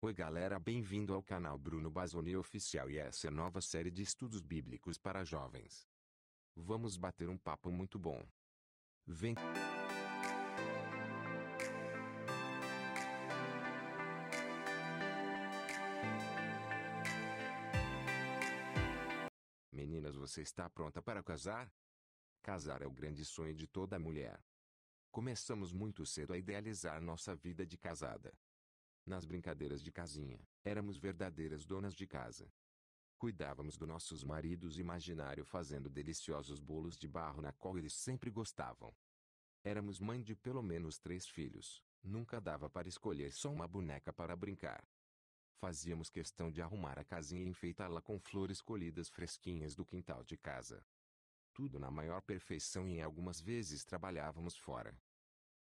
Oi galera bem-vindo ao canal Bruno Basoni Oficial e essa é a nova série de estudos bíblicos para jovens. Vamos bater um papo muito bom. Vem! Meninas você está pronta para casar? Casar é o grande sonho de toda mulher. Começamos muito cedo a idealizar nossa vida de casada nas brincadeiras de casinha, éramos verdadeiras donas de casa. Cuidávamos dos nossos maridos imaginário fazendo deliciosos bolos de barro na qual eles sempre gostavam. Éramos mãe de pelo menos três filhos, nunca dava para escolher só uma boneca para brincar. Fazíamos questão de arrumar a casinha e enfeitá-la com flores colhidas fresquinhas do quintal de casa. Tudo na maior perfeição e em algumas vezes trabalhávamos fora.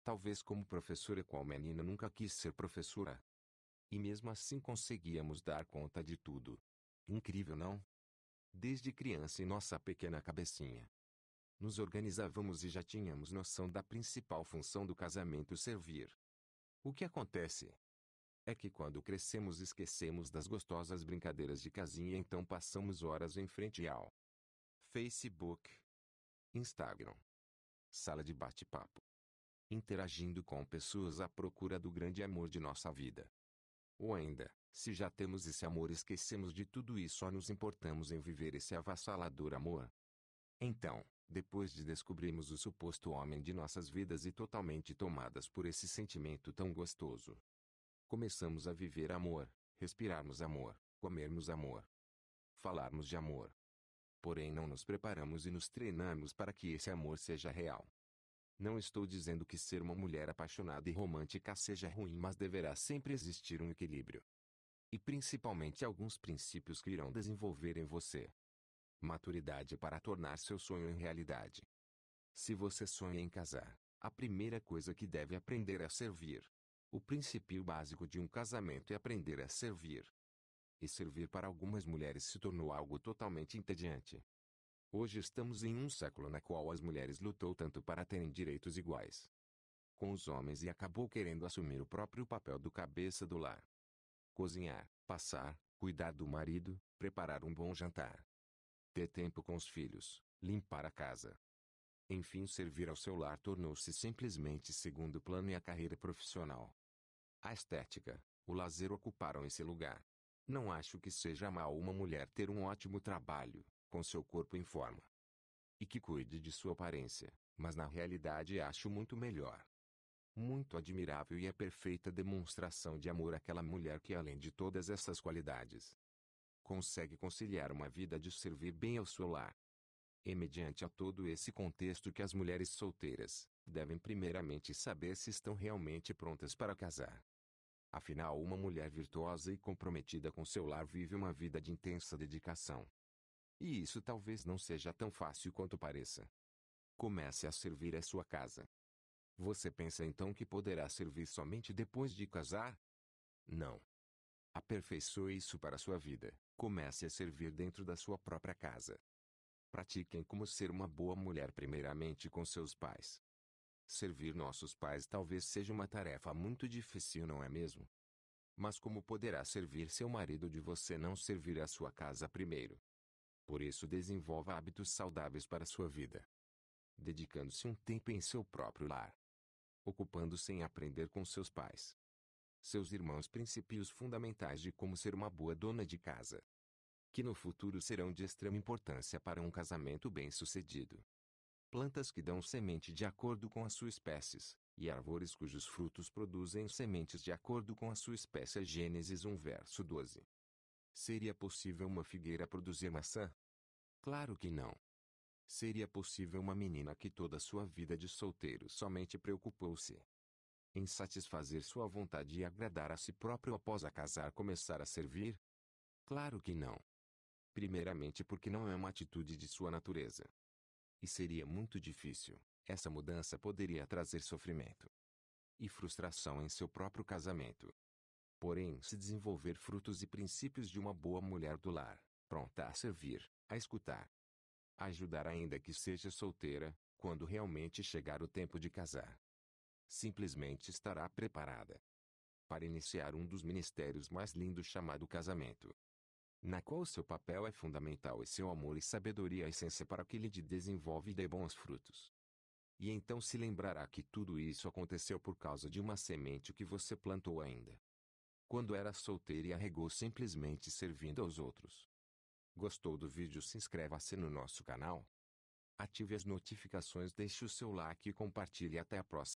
Talvez como professora qual menina nunca quis ser professora, e mesmo assim conseguíamos dar conta de tudo. Incrível, não? Desde criança e nossa pequena cabecinha. Nos organizávamos e já tínhamos noção da principal função do casamento servir. O que acontece? É que quando crescemos esquecemos das gostosas brincadeiras de casinha e então passamos horas em frente ao Facebook, Instagram, sala de bate-papo, interagindo com pessoas à procura do grande amor de nossa vida. Ou ainda, se já temos esse amor, esquecemos de tudo e só nos importamos em viver esse avassalador amor. Então, depois de descobrirmos o suposto homem de nossas vidas e totalmente tomadas por esse sentimento tão gostoso, começamos a viver amor, respirarmos amor, comermos amor, falarmos de amor. Porém, não nos preparamos e nos treinamos para que esse amor seja real, não estou dizendo que ser uma mulher apaixonada e romântica seja ruim, mas deverá sempre existir um equilíbrio. E principalmente alguns princípios que irão desenvolver em você maturidade para tornar seu sonho em realidade. Se você sonha em casar, a primeira coisa que deve aprender é servir. O princípio básico de um casamento é aprender a servir. E servir para algumas mulheres se tornou algo totalmente entediante. Hoje estamos em um século na qual as mulheres lutou tanto para terem direitos iguais com os homens e acabou querendo assumir o próprio papel do cabeça do lar. Cozinhar, passar, cuidar do marido, preparar um bom jantar, ter tempo com os filhos, limpar a casa. Enfim, servir ao seu lar tornou-se simplesmente segundo plano e a carreira profissional. A estética, o lazer ocuparam esse lugar. Não acho que seja mal uma mulher ter um ótimo trabalho, com seu corpo em forma. E que cuide de sua aparência, mas na realidade acho muito melhor. Muito admirável e é perfeita demonstração de amor àquela mulher que, além de todas essas qualidades, consegue conciliar uma vida de servir bem ao seu lar. É mediante a todo esse contexto que as mulheres solteiras devem primeiramente saber se estão realmente prontas para casar. Afinal, uma mulher virtuosa e comprometida com seu lar vive uma vida de intensa dedicação, e isso talvez não seja tão fácil quanto pareça. Comece a servir a sua casa. Você pensa então que poderá servir somente depois de casar? Não. Aperfeiçoe isso para a sua vida. Comece a servir dentro da sua própria casa. Pratiquem como ser uma boa mulher primeiramente com seus pais. Servir nossos pais talvez seja uma tarefa muito difícil, não é mesmo? Mas como poderá servir seu marido de você não servir a sua casa primeiro? Por isso desenvolva hábitos saudáveis para sua vida. Dedicando-se um tempo em seu próprio lar. Ocupando-se em aprender com seus pais. Seus irmãos princípios fundamentais de como ser uma boa dona de casa. Que no futuro serão de extrema importância para um casamento bem-sucedido. Plantas que dão semente de acordo com a sua espécies e árvores cujos frutos produzem sementes de acordo com a sua espécie. Gênesis 1 verso 12. Seria possível uma figueira produzir maçã? Claro que não. Seria possível uma menina que toda sua vida de solteiro somente preocupou-se em satisfazer sua vontade e agradar a si próprio após a casar começar a servir? Claro que não. Primeiramente porque não é uma atitude de sua natureza. E seria muito difícil, essa mudança poderia trazer sofrimento e frustração em seu próprio casamento, porém se desenvolver frutos e princípios de uma boa mulher do lar, pronta a servir, a escutar, a ajudar ainda que seja solteira, quando realmente chegar o tempo de casar. Simplesmente estará preparada para iniciar um dos ministérios mais lindos chamado casamento, na qual seu papel é fundamental e seu amor e sabedoria é a essência para que lhe te desenvolve e dê bons frutos. E então se lembrará que tudo isso aconteceu por causa de uma semente que você plantou ainda, quando era solteira e arregou simplesmente servindo aos outros. Gostou do vídeo? Se inscreva-se no nosso canal. Ative as notificações, deixe o seu like e compartilhe. Até a próxima.